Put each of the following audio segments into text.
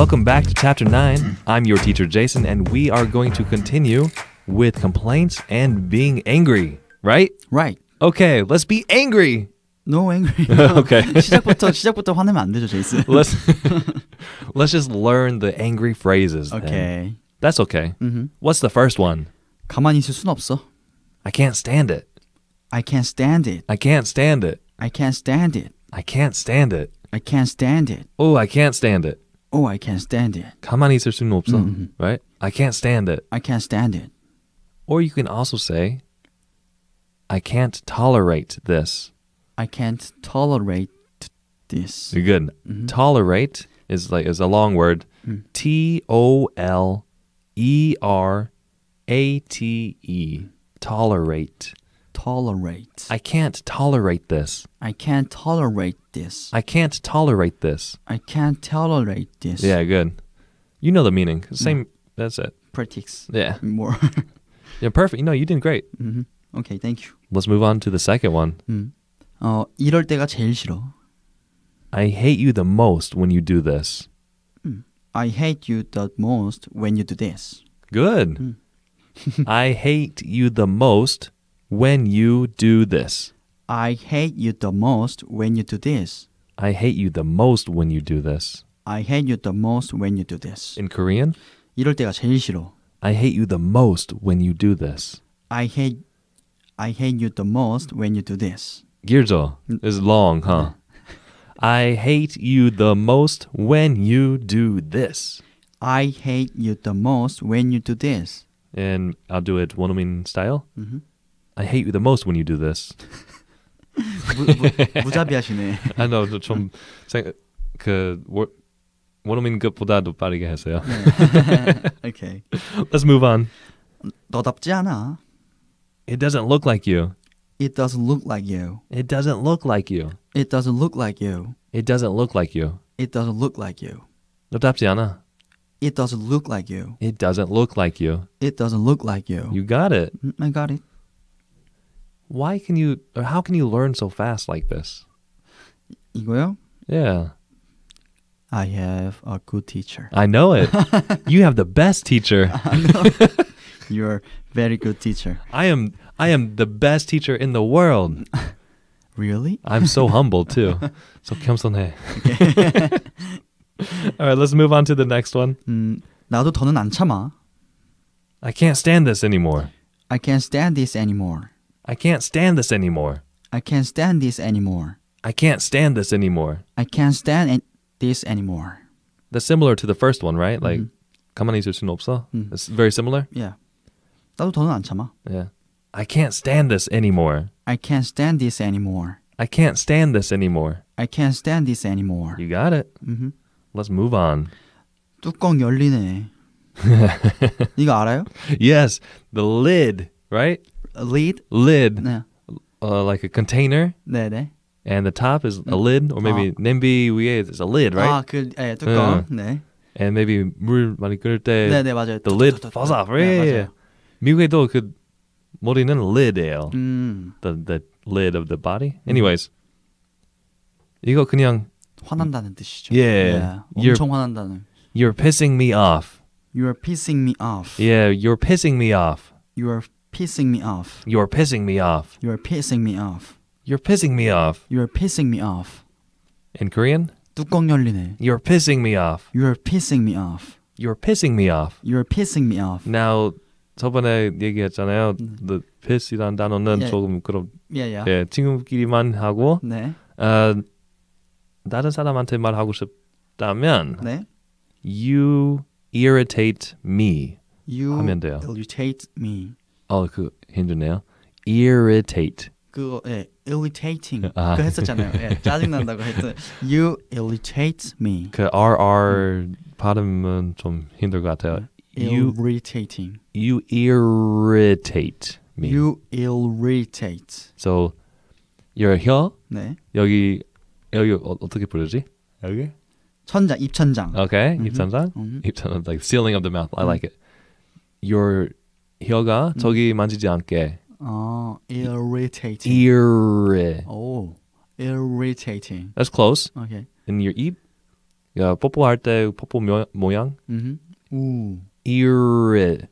Welcome back to Chapter 9. I'm your teacher, Jason, and we are going to continue with complaints and being angry, right? Right. Okay, let's be angry. No angry. okay. 시작부터 시작부터 화내면 안 되죠, 제이슨. let's Let's just learn the angry phrases. Okay. Then. That's okay. Mm-hmm. What's the first one? 가만히 있을 순 없어. I can't stand it. I can't stand it. I can't stand it. I can't stand it. I can't stand it. I can't stand it. Oh, I can't stand it. Oh, I can't stand it. 가만히 있을 수는 없어. Mm-hmm. Right? I can't stand it. I can't stand it. Or you can also say I can't tolerate this. I can't tolerate this. You're good. Mm-hmm. Tolerate is like is a long word. Mm. Tolerate tolerate. I can't tolerate this. I can't tolerate this. I can't tolerate this. I can't tolerate this. Yeah, good. You know the meaning. Mm. Same. That's it. Practice. Yeah. More. yeah, perfect. know, you did great. Mm-hmm. Okay, thank you. Let's move on to the second one. Mm. Oh, 이럴 때가 제일 싫어. I hate you the most when you do this. Mm. I hate you the most when you do this. Good. I hate you the most when you do this. I hate you the most when you do this. I hate you the most when you do this. I hate you the most when you do this. In Korean? 이럴 때가 제일 싫어. I hate you the most when you do this. I hate I hate you the most when you do this. Girdo is long, huh? I hate you the most when you do this. I hate you the most when you do this. And I'll do it Wonomin style. Mm-hmm. I hate you the most when you do this. 무, 자비하시네 아, no, 좀 생, 그 워, 원어민급보다도 빠르게 하세요. okay. Let's move on. 너답지 않아. It doesn't look like you. It doesn't look like you. It doesn't look like you. It doesn't look like you. It doesn't look like you. It doesn't look like you. 너답지 않아. It doesn't look like you. It doesn't look like you. It doesn't look like you. You got it. Mm, I got it why can you or how can you learn so fast like this? 이거요? Yeah. I have a good teacher. I know it. you have the best teacher. You're very good teacher. I am I am the best teacher in the world. really? I'm so humble too. So 겸손해. All right, let's move on to the next one. Mm, 나도 더는 안 참아. I can't stand this anymore. I can't stand this anymore. I can't stand this anymore. I can't stand this anymore. I can't stand this anymore. I can't stand an- this anymore. That's similar to the first one, right? Like, mm-hmm. 가만히 있을 순 없어. 음. Mm. It's very similar. Yeah. 나도 더는 안 참아. Yeah. I can't stand this anymore. I can't stand this anymore. I can't stand this anymore. I can't stand this anymore. You got it. Mm-hmm. let Let's move on. 뚜껑 열리네. 이거 알아요? Yes, the lid, right? a lid. Lid. 네. Uh, like a container. 네네. And the top is a mm. lid, or maybe 아. 냄비 위에 is a lid, right? 아, 그 예, 뚜껑. 네. And maybe 물 많이 끓을 때 네네, 맞아요. the lid falls off. right? yeah, 미국에도 그 머리는 lid예요. 음. The the lid of the body. Anyways, 이거 그냥 화난다는 뜻이죠. Yeah, yeah. 엄청 화난다는. You're pissing me off. You're pissing me off. Yeah, you're pissing me off. You're pissing me off. You're pissing me off. You're pissing me off. You're pissing me off. You're pissing me off. In Korean? 뚜껑 열리네. You're pissing me off. You're pissing me off. You're pissing me off. You're pissing me off. Now 저번에 얘기했잖아요. The piss이란 단어는 Yeah. 조금 그럼 Yeah. Yeah. 예, 친구끼리만 하고 네. 어, 다른 사람한테 말하고 싶다면 네. you irritate me you 하면 돼요. irritate me. 어, 그 힘드네요. irritate. 그거 예, irritating 아. 그 했었잖아요. 예, 짜증 했던 you irritate me. 그 rr 음. 발음은 좀 힘들 것 같아요. You, irritating. You irritate me. You irritate. So you're here. 네. 여기 여기 어, 어떻게 부르지? 여기 천장 입천장. Okay, mm-hmm. 입천장. Mm-hmm. 입천장 like ceiling of the mouth. I mm-hmm. like it. You're 혀가 저기 만지지 않게. 어, irritating. Ear. Oh, irritating. That's close. Okay. In your 입, 야, 뽀뽀할 때 뽀뽀 mm 모양. 음. Mm-hmm. 우. Ear.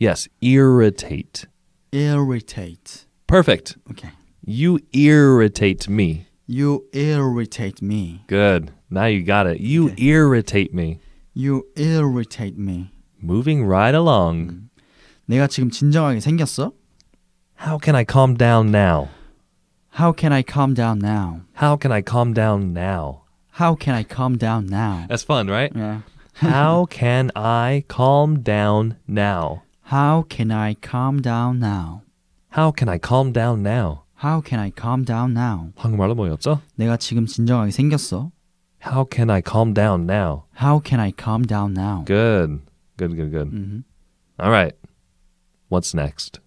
Yes, irritate. Irritate. Perfect. Okay. You irritate me. You irritate me. Good. Now you got it. You okay. irritate me. You irritate me. Moving right along. 내가 지금 진정하게 생겼어? How can I calm down now? How can I calm down now? How can I calm down now? How can I calm down now? That's fun, right? Yeah. How can I calm down now? How can I calm down now? How can I calm down now? How can I calm down now? 한국말로 뭐였죠? 내가 지금 진정하게 생겼어? How can I calm down now? How can I calm down now? Good. Good, good, good. Mm-hmm. All right. What's next?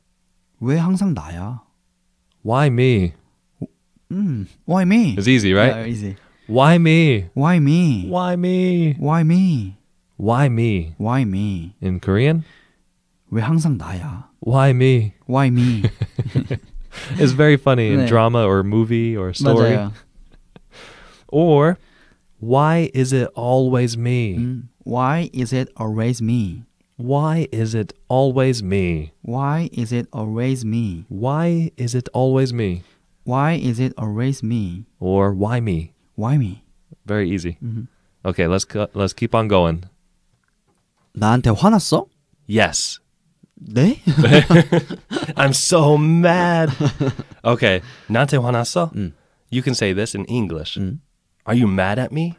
왜 항상 나야? Why me? Mm, why me? It's easy, right? Yeah, easy. Why me? Why me? Why me? Why me? Why me? Why me? In Korean? 왜 항상 나야? Why me? Why me? it's very funny in drama or movie or story. or why is it always me? Mm. Why is it always me? Why is it always me? Why is it always me? Why is it always me? Why is it always me? Or why me? Why me? Very easy. Mm-hmm. Okay, let's let's keep on going. 나한테 화났어? Yes. 네? I'm so mad. Okay, 나한테 화났어? Mm. You can say this in English. Mm. Are you mad at me?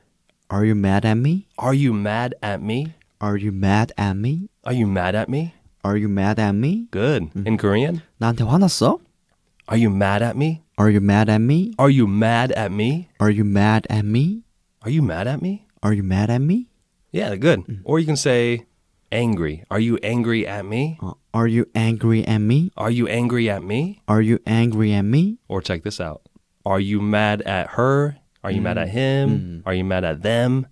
Are you mad at me? Are you mad at me? Are you mad at me? Are you mad at me? Are you mad at me? Good. In Korean? 나한테 화났어? Are you mad at me? Are you mad at me? Are you mad at me? Are you mad at me? Are you mad at me? Are you mad at me? Yeah, good. Or you can say angry. Are you angry at me? Uh, are you angry at me? Are you angry at me? Are you angry at me? Or check this out. Are you mad at her? Are you mm. mad at mm. him? Mm. Are you mad at them?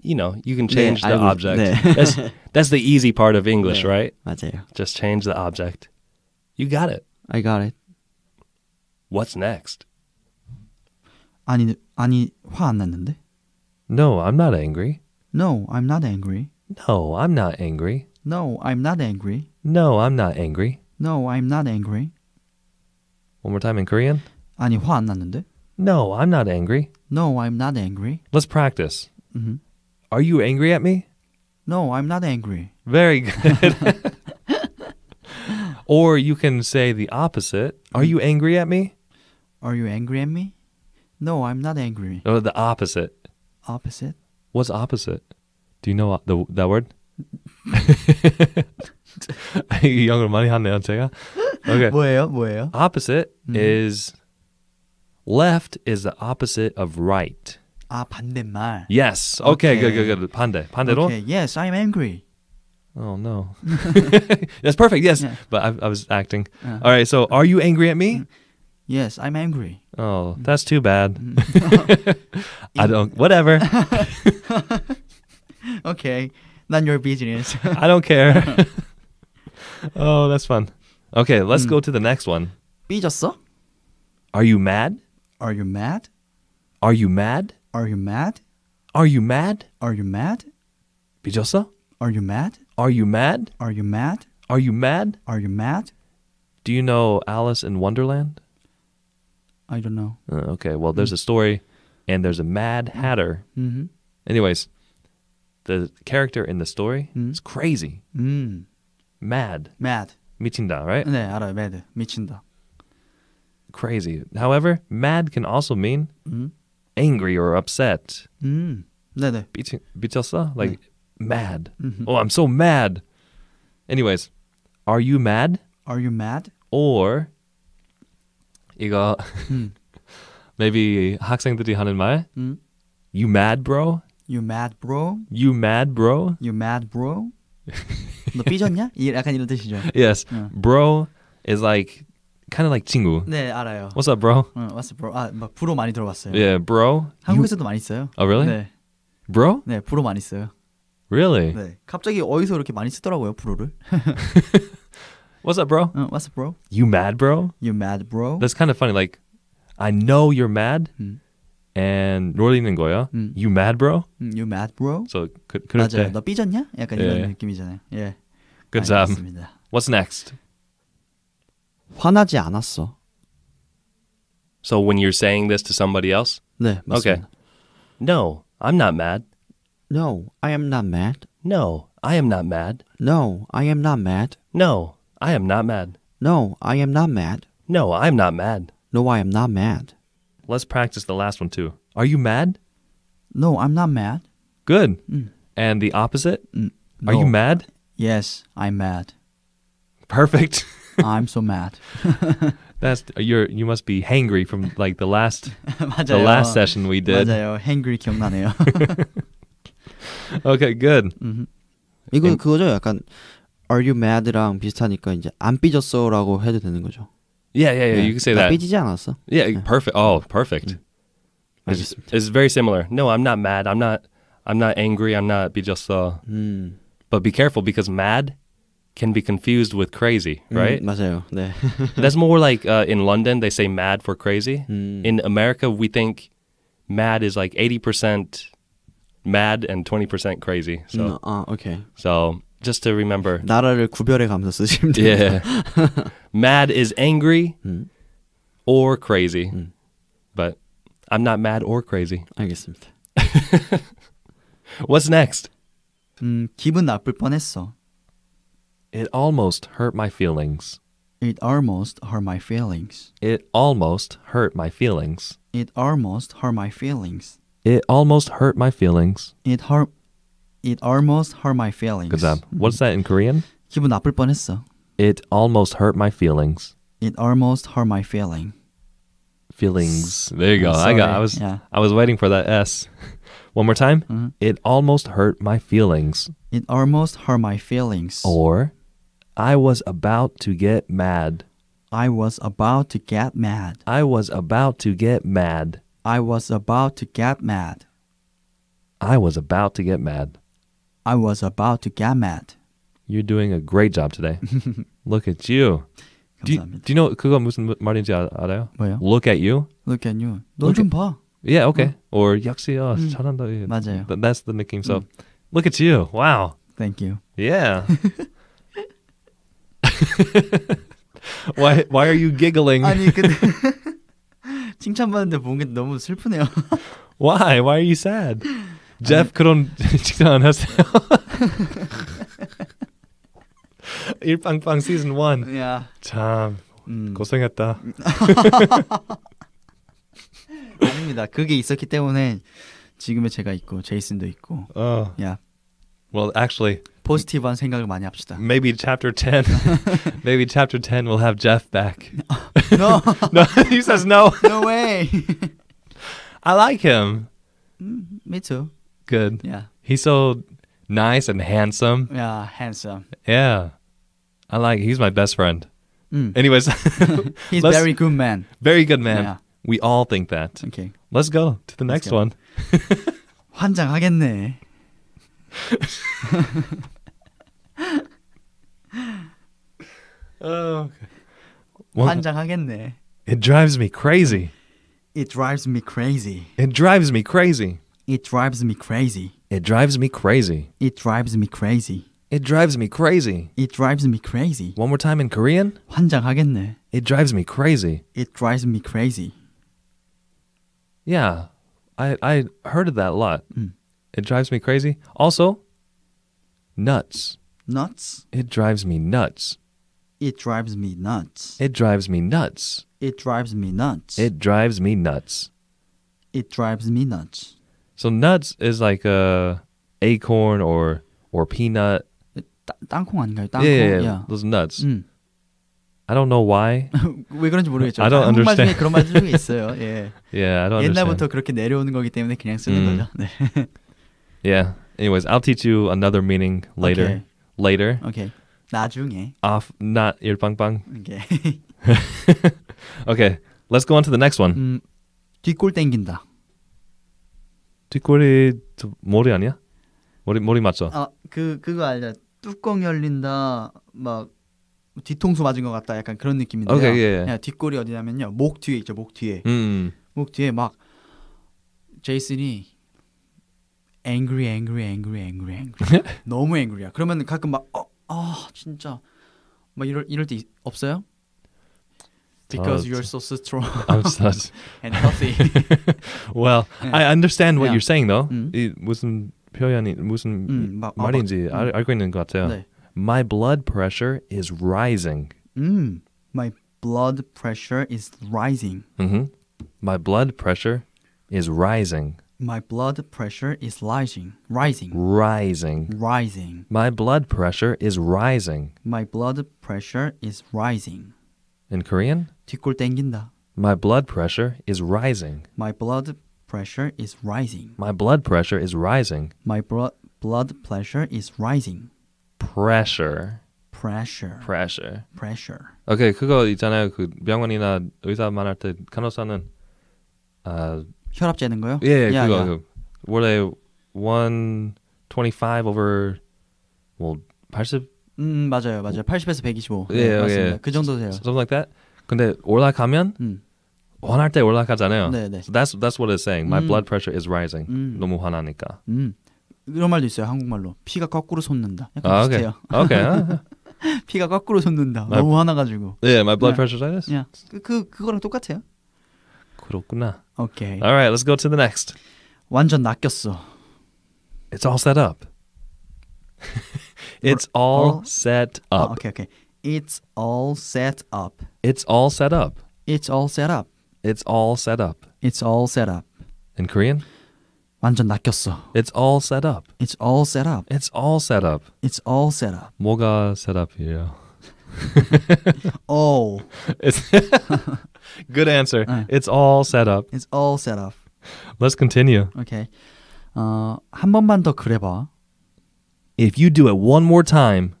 You know, you can change the I object. that's, that's the easy part of English, yeah, right? That's Just change the object. You got it. I got it. What's next? 아니, 아니, 화안 났는데? No, I'm not angry. No, I'm not angry. No, I'm not angry. No, I'm not angry. No, I'm not angry. No, I'm not angry. One more time in Korean? 아니, 화 안 났는데? No, I'm not angry. No, I'm not angry. Let's practice. Mm-hmm. Are you angry at me? No, I'm not angry. Very good. or you can say the opposite. Are you angry at me? Are you angry at me? No, I'm not angry. Oh, the opposite. Opposite? What's opposite? Do you know the, that word? 영어를 많이 하네요, 제가. Okay. 뭐예요? 뭐예요? Opposite mm is Left is the opposite of right. 아, 반대말. Yes. Okay, okay. good, good, good. 반대. 반대로? Okay. Yes, I am angry. Oh no. That's perfect. Yes. Yeah. But I, I, was acting. All right. So, are you angry at me? Mm. Yes, I'm angry. Oh, that's too bad. Mm. I don't. Whatever. okay, Not your business. I don't care. oh, that's fun. Okay, let's mm. go to the next one. 삐졌어? Are you mad? Are you mad? Are you mad? Are you mad? Are you mad? Are you mad? Bijasa? Are you mad? Are you mad? Are you mad? Are you mad? Are you mad? Do you know Alice in Wonderland? I don't know. Uh, okay, well, there's a story, and there's a Mad Hatter. Mm-hmm. Anyways, the character in the story mm. is crazy. Mm. Mad. Mad. 미친다, right? 네, 알아요. Mad. 미친다 crazy. However, mad can also mean mm. angry or upset. Mm. 네, 네. 미친, 미쳤어? Like 네. Mm. mad. Mm -hmm. Oh, I'm so mad. Anyways, are you mad? Are you mad? Or 이거 음. Mm. maybe 학생들이 하는 말. 음. Mm. You mad, bro? You mad, bro? You mad, bro? You mad, bro? 너 삐졌냐? 약간 이런 뜻이죠. Yes. Bro is like kind of like 친구. 네, 알아요. What's up, bro? 응, what's up, bro? 아, 막 브로 많이 들어봤어요. Yeah, bro. 한국에서도 많이 써요. Oh, really? 네. Bro? 네, 브로 많이 써요. Really? 네. 갑자기 어디서 이렇게 많이 쓰더라고요, 브로를. what's up, bro? 응, what's up, bro? You mad, bro? You mad, bro? That's kind of funny. Like, I know you're mad. 음. and 놀리는 거야. 음. You mad, bro? 음, you mad, bro? So 그, 그럴 맞아요. 때. 너 삐졌냐? 약간 yeah. 이런 느낌이잖아요. 예. Good job. What's next? 화나지 않았어. So when you're saying this to somebody else? 네, 맞습니다. Okay. No, I'm not mad. No, I am not mad. No, I am not mad. No, I am not mad. No, I am not mad. No, I am not mad. No, I am not mad. No, I am not mad. Let's practice the last one too. Are you mad? No, I'm not mad. Good. Mm. And the opposite? Mm, no. Are you mad? Yes, I'm mad. Perfect. I'm so mad. That's you're you must be hangry from like the last the last session we did. 맞아요. Hangry 기억나네요. okay, good. Mm -hmm. 이거 그거죠. 약간 are you mad랑 비슷하니까 이제 안 삐졌어라고 해도 되는 거죠. Yeah, yeah, yeah. You can say that. 삐지지 않았어. Yeah, yeah. perfect. Oh, perfect. It's, it's very similar. No, I'm not mad. I'm not. I'm not angry. I'm not 삐졌어. Mm. But be careful because mad can be confused with crazy, mm, right? 맞아요. 네. That's more like uh, in London they say mad for crazy. Mm. In America we think mad is like 80% mad and 20% crazy. So uh, okay. So just to remember. 나라를 구별해 가면서 쓰시면 됩니다. Yeah. mad is angry or crazy. But I'm not mad or crazy. 알겠습니다. What's next? 음, 기분 나쁠 뻔했어. It almost hurt my feelings. It almost hurt my feelings. It almost hurt my feelings. It almost hurt my feelings. It almost hurt my feelings. It hurt It almost hurt my feelings. What's that in Korean? 기분 나쁠 뻔했어. It almost hurt my feelings. It almost hurt my feeling. Feelings. There you go. I got I was yeah. I was waiting for that S. One more time. Mm -hmm. It almost hurt my feelings. It almost hurt my feelings. Or I was about to get mad. I was about to get mad. I was about to get mad. I was about to get mad. I was about to get mad. I was about to get mad. You're doing a great job today. Look at you. Do you, do you know 그거 무슨 말인지 아, 알아요? 뭐요? Look at you. Look at you. 넌좀 봐. Yeah, okay. Or 역시 어, 잘한다. 맞아요. That's the nickname. So, mm. look at you. Wow. Thank you. Yeah. why why are you giggling? 아니 근데 칭찬받는데 뭔가 너무 슬프네요. why why are you sad? Jeff 그런 칭찬 안 하세요? 일빵빵 시즌 1. Yeah. 참 음. 고생했다. 아닙니다. 그게 있었기 때문에 지금의 제가 있고 제이슨도 있고. 어. Uh. Yeah. Well, actually, 생각을 많이 합시다. Maybe chapter 10. maybe chapter 10 will have Jeff back. no. no, he says no. no way. I like him. Mm, me too. Good. Yeah. He's so nice and handsome. Yeah, handsome. Yeah. I like he's my best friend. Mm. Anyways, he's very good man. Very good man. Yeah. We all think that. Okay. Let's go to the next one. 환장하겠네 oh, okay. well, 환장하겠네. It drives me crazy. It drives me crazy. It drives me crazy. It drives me crazy. It drives me crazy. It drives me crazy. It drives me crazy. It drives me crazy. One more time in Korean? 환장하겠네. It drives me crazy. It drives me crazy. Yeah. I I heard of that a lot. Mm. It drives me crazy. Also, nuts. Nuts. It drives me nuts. It drives me nuts. It drives me nuts. It drives me nuts. It drives me nuts. It drives me nuts. So nuts is like a acorn or or peanut. 땅콩 아닌가요? 땅콩. Yeah, yeah, yeah. those nuts. 음. Mm. I don't know why. 왜 그런지 모르겠죠. I don't 한국말 understand. 중에 그런 말 중에 있어요. 예. Yeah, I don't 옛날부터 understand. 그렇게 내려오는 거기 때문에 그냥 쓰는 mm. 거죠. 네. Yeah. Anyways, I'll teach you another meaning later. Okay. later. Okay. 나중에. Off, not 일빵빵. Okay. okay. Let's go on to the next one. 음, 뒷골 땡긴다. 뒷골이 머리 아니야? 머리 머리 맞죠? 아그 그거 알죠. 뚜껑 열린다 막 뒤통수 맞은 것 같다 약간 그런 느낌인데요. 오케이, okay, yeah. 뒷골이 어디냐면요 목 뒤에 있죠 목 뒤에 음. 음. 목 뒤에 막 제이슨이 angry, angry, angry, angry, angry. 너무 angry야. 그러면 가끔 막 어, 아 진짜 막 이럴 이럴 때 없어요? Because you're so strong I'm such... and healthy. well, 네. I understand what yeah. you're saying though. 음. Mm. 이 무슨 표현이 무슨 음, 막, 말인지 아, 알, 알고 있는 것 같아요. 네. My blood pressure is rising. 음, my blood pressure is rising. Mm-hmm. My blood pressure is rising. My blood pressure is rising. Rising. Rising. Rising. My blood pressure is rising. My blood pressure is rising. In Korean? 뒷골 땡긴다. My blood pressure is rising. My blood pressure is rising. My blood pressure is rising. My bro- blood pressure is rising. Pressure. pressure. pressure. pressure. okay, 그거 있잖아요. 그 병원이나 의사 만날 때 간호사는 아 uh, 혈압 재는 거요? 예, yeah, 그거. Yeah. 원래 125 over 뭐 80. 음, 맞아요. 맞아요. 80에서 125. 예, 네, 맞습니다. 예. 그 정도 돼요. Something like that. 근데 올라가면 음. 화날 때 올라가잖아요. 네, 네. So that's that's what it's saying. My 음. blood pressure is rising. 음. 너무 화나니까. 음. 이런 말도 있어요. 한국말로. 피가 거꾸로 솟는다. 약간 아, 비슷해요. 오케이. Okay. 피가 거꾸로 솟는다. My, 너무 화나 가지고. Yeah, my blood yeah. pressure is rising. Yeah. 그, 그 그거랑 똑같아요. 그렇구나. Okay. All right, let's go to the next. 완전 낚였어. It's all set up. it's all, set up. Oh, okay, okay. It's all set up. It's all set up. It's all set up. It's all set up. It's all set up. In Korean? 완전 낚였어. It's all set up. It's all set up. It's all set up. It's all set up. 뭐가 set up이에요? oh. Good answer. Uh. It's all set up. It's all set up. Let's continue. Okay. 어, uh, 한 번만 더 그래봐. If you do it one more time.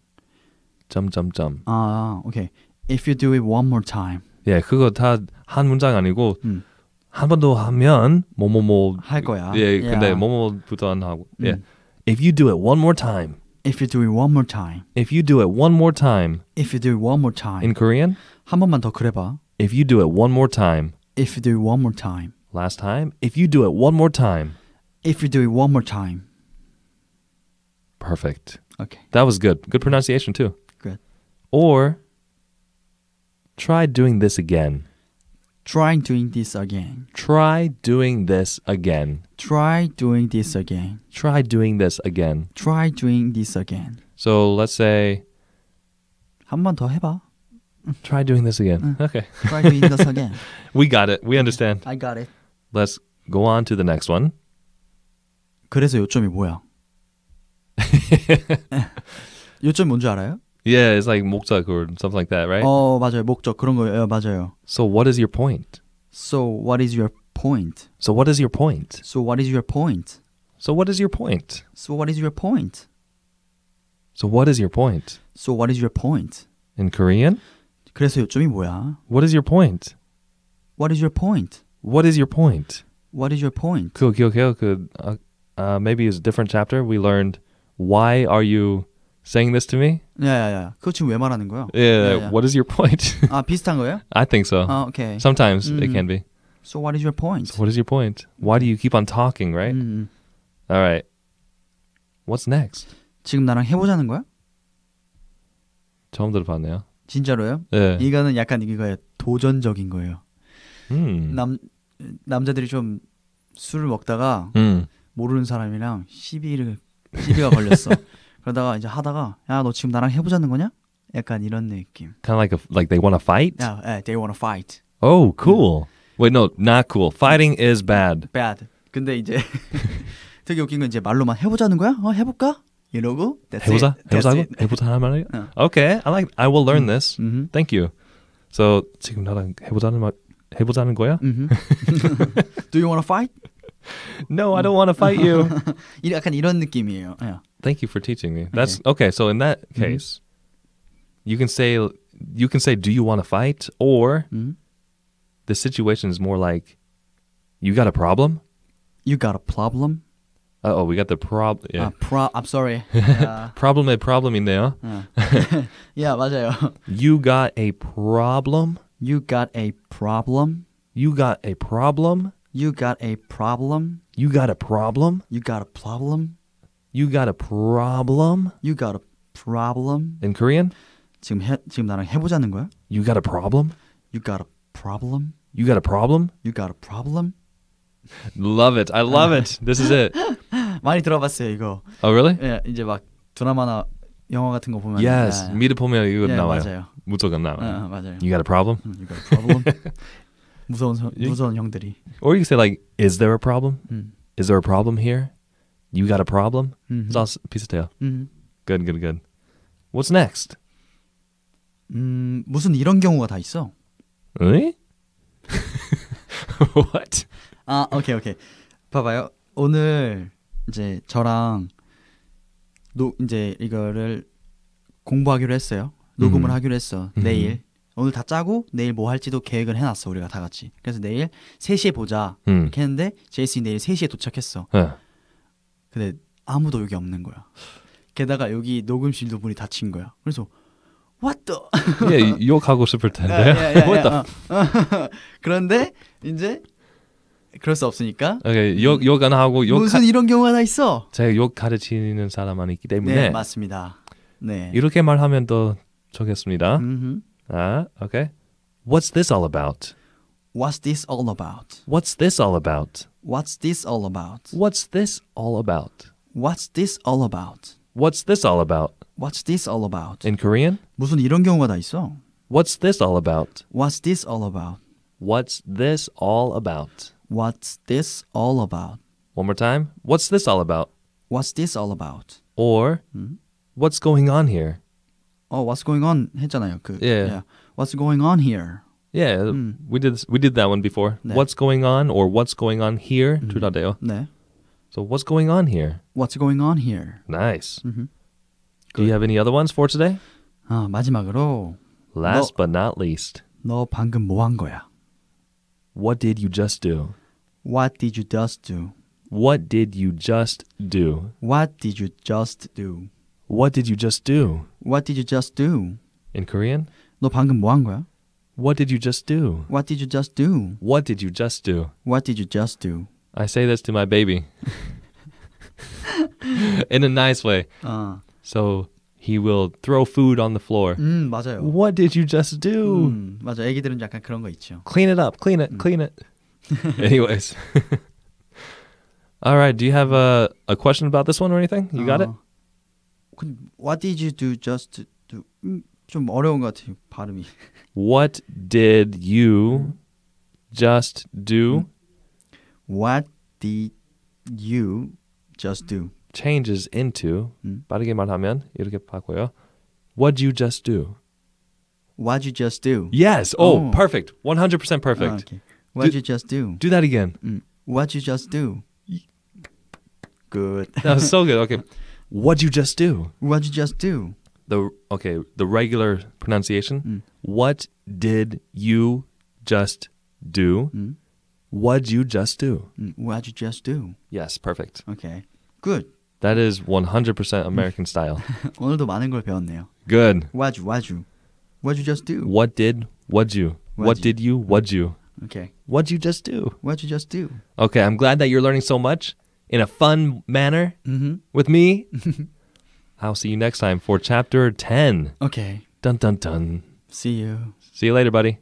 점점점. 아, okay. If you do it one more time. 예, 그거 다 한 문장 아니고 음. 한번 더 하면 뭐뭐뭐 할 거야. 예, yeah. 근데 뭐뭐부터 안 하고. 음. If you do it one more time. If you do it one more time. If you do it one more time. If you do it one more time. In Korean? 한 번만 더 그래봐. If you do it one more time. If you do it one more time. Last time. If you do it one more time. If you do it one more time. Perfect. Okay. That was good. Good pronunciation too. Good. Or try doing this again. Try doing this again. Try doing this again. Try doing this again. Try doing this again. Try doing this again. So let's say 한 번 더 해봐. Try doing this again. Mm. Okay. Try doing this again. we got it. We understand. I got it. Let's go on to the next one. 그래서 요점이 뭐야? 요점 뭔지 알아요? Yeah, it's like 목적 or something like that, right? 어, 맞아요. 목적 그런 거예요. 맞아요. So what is your point? So what is your point? So what is your point? So what is your point? So what is your point? So what is your point? So what is your point? So what is your point? In Korean? 그래서 요점이 뭐야? What is your point? What is your point? What is your point? What is your point? 그 기억해요. 그 uh, uh, maybe it's a different chapter. We learned why are you saying this to me? 야야야. 그거 지금 왜 말하는 거야? Yeah, What is your point? 아 비슷한 거예요? I think so. 아, okay. Sometimes 음. it can be. So what is your point? So what is your point? Why do you keep on talking, right? 음. All right. What's next? 지금 나랑 해보자는 거야? 처음 들어봤네요. 진짜로요? 네. 이거는 약간 이거 도전적인 거예요. 음. 남 남자들이 좀 술을 먹다가 음. 모르는 사람이랑 시비를 시비가 걸렸어. 그러다가 이제 하다가 야너 지금 나랑 해보자는 거냐? 약간 이런 느낌. Kind of like a, like they want to fight. Yeah, uh, 예, they want to fight. Oh, 음. cool. Wait, no, not cool. Fighting is bad. Bad. 근데 이제 되게 웃긴 건 이제 말로만 해보자는 거야? 어, 해볼까? Yelogo. That's Heibusa? it. That's Heibusa? it. Okay, I like. I will learn this. Mm-hmm. Thank you. So 지금 나랑 해보자는 해보자는 거야? Mm-hmm. Do you want to fight? No, I don't want to fight you. 약간 이런 느낌이에요. Yeah. Thank you for teaching me. That's okay. okay so in that mm-hmm. case, mm-hmm. you can say you can say, "Do you want to fight?" Or mm-hmm. the situation is more like, "You got a problem." You got a problem. Uh oh, we got the problem. Yeah. 아, pro I'm sorry. Problem, a problem in there. yeah, 맞아요. You got a problem? You got a problem? You got a problem? You got a problem? You got a problem? You got a problem? You got a problem? You got a problem? In Korean? 지금 해 지금 나랑 해보자는 거야? You got a problem? You got a problem? You got a problem? You got a problem? love it. I love it. This is it. 많이 들어봤어요 이거. Oh really? 예, 이제 막 드라마나 영화 같은 거 보면. Yes, 예, 미드 보면 이거 예, 나와요. 맞아요. 무조건 나와요. 예, 맞아요. You got a problem? You got a problem? 무서운 무서운 형들이. Or you can say like, is there a problem? 음. Is there a problem here? You got a problem? Mm-hmm. It's all 비슷해요. Mm-hmm. Good, good, good. What's next? 음, 무슨 이런 경우가 다 있어. 에? What? 아 오케이 오케이 봐봐요 오늘 이제 저랑 노 이제 이거를 공부하기로 했어요 녹음을 음. 하기로 했어 음. 내일 오늘 다 짜고 내일 뭐 할지도 계획을 해놨어 우리가 다 같이 그래서 내일 3시에 보자 음. 이렇게 했는데 제이스 내일 3시에 도착했어 네. 근데 아무도 여기 없는 거야 게다가 여기 녹음실도 문이 닫힌 거야 그래서 What the? 예 욕하고 싶을 텐데. 야, 야, 야, 야, 어. 어. 그런데 이제 그럴 수 없으니까. 오케이, 욕, 욕 하고 욕 무슨 하... 이런 경우 하나 있어. 제가 욕 가르치는 사람만 있기 때문에. 네, 맞습니다. 네. 이렇게 말하면 더 좋겠습니다. 음흠. 아, 오케이. What's this all about? What's this all about? What's this all about? What's this all about? What's this all about? What's this all about? What's this all about? What's this all about? In Korean? 무슨 이런 경우가 다 있어. What's this all about? What's this all about? What's this all about? What's this all about? One more time. What's this all about? What's this all about? Or hmm? What's going on here? Oh, what's going on 했잖아요. 그, yeah. yeah. What's going on here? Yeah, hmm. we did we did that one before. 네. What's going on or what's going on here? 네. Hmm. So what's going on here? What's going on here? Nice. Mm-hmm. Do you have any other ones for today? 아, ah, 마지막으로 Last 너, but not least. 너 방금 뭐 한 거야? What did you just do? What did you just do? What did you just do? What did you just do? What did you just do? What did you just do? In Korean? 너 방금 뭐 거야? What did you just do? What did you just do? What did you just do? What did you just do? I say this to my baby. in a nice way. Uh. So he will throw food on the floor. 음, 맞아요. What did you just do? 음, 맞아. 애기들은 약간 그런 거 있죠. Clean it up. Clean it. 음. Clean it. Anyways. All right. Do you have a, a question about this one or anything? You got it? What did you do just to, to 좀 어려운 것 같아요. 발음이. What did you just do? What did you just do? changes into 음. 빠르게 말하면 이렇게 바꿔요. What you just do? What you just do? Yes. Oh, Oh. perfect. 100% perfect. 아, What'd you just do? Do that again. Mm. What'd you just do? Good. that was so good. Okay. What'd you just do? What'd you just do? The okay, the regular pronunciation. Mm. What did you just do? Mm. What'd you just do? Mm. What'd you just do? Yes, perfect. Okay. Good. That is 100% American style. 오늘도 많은 걸 배웠네요. Good. What'd you, what'd you, what'd you just do? What did, what'd you? what did you, what'd you? Okay. What'd you just do? What'd you just do? Okay, I'm glad that you're learning so much in a fun manner mm-hmm. with me. I'll see you next time for chapter 10. Okay. Dun dun dun. See you. See you later, buddy.